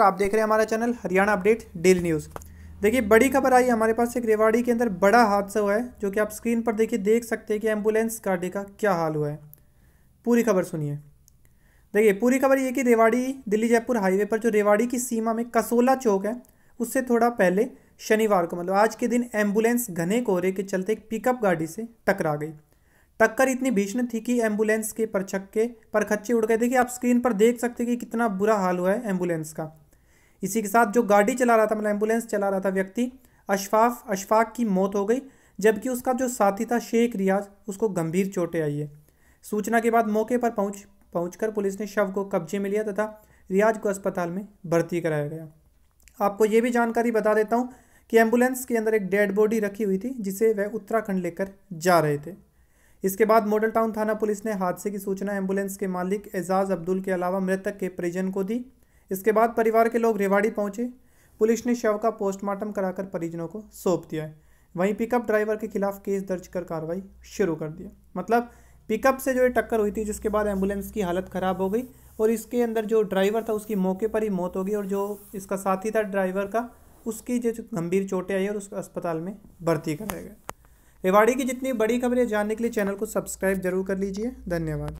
तो आप देख रहे हैं हमारा channel Haryana update daily news देखिए बड़ी खबर आई हमारे पास एक रेवाड़ी के अंदर बड़ा हादसा हुआ है जो कि आप स्क्रीन पर देखिए देख सकते हैं कि एम्बुलेंस गाड़ी का क्या हाल हुआ है पूरी खबर सुनिए देखिए पूरी खबर ये कि रेवाड़ी दिल्ली जयपुर हाईवे पर जो रेवाड़ी की सीमा में कसोला चौक है उससे थोड़ा पहले शनिवार को मतलब आज के दिन एम्बुलेंस घने कोहरे के चलते एक पिकअप गाड़ी से टकरा गई टक्कर इतनी भीषण थी कि एम्बुलेंस के परछक्के पर खच्चे उड़ गए देखिए आप स्क्रीन पर देख सकते हैं कि कितना बुरा हाल हुआ है एम्बुलेंस का इसी के साथ जो गाड़ी चला रहा था मतलब एम्बुलेंस चला रहा था व्यक्ति अशफाफ अशफाक की मौत हो गई जबकि उसका जो साथी था शेख रियाज उसको गंभीर चोटें आई है सूचना के बाद मौके पर पहुंच पहुंचकर पुलिस ने शव को कब्जे में लिया तथा रियाज को अस्पताल में भर्ती कराया गया आपको ये भी जानकारी बता देता हूँ कि एम्बुलेंस के अंदर एक डेड बॉडी रखी हुई थी जिसे वह उत्तराखंड लेकर जा रहे थे इसके बाद मॉडल टाउन थाना पुलिस ने हादसे की सूचना एम्बुलेंस के मालिक एजाज अब्दुल के अलावा मृतक के परिजन को दी इसके बाद परिवार के लोग रेवाड़ी पहुंचे पुलिस ने शव का पोस्टमार्टम कराकर परिजनों को सौंप दिया है वहीं पिकअप ड्राइवर के खिलाफ केस दर्ज कर कार्रवाई शुरू कर दिया मतलब पिकअप से जो ये टक्कर हुई थी जिसके बाद एम्बुलेंस की हालत ख़राब हो गई और इसके अंदर जो ड्राइवर था उसकी मौके पर ही मौत हो गई और जो इसका साथी था ड्राइवर का उसकी जो गंभीर चोटें आई और उसको अस्पताल में भर्ती कराया गया रेवाड़ी की जितनी बड़ी खबरें जानने के लिए चैनल को सब्सक्राइब जरूर कर लीजिए धन्यवाद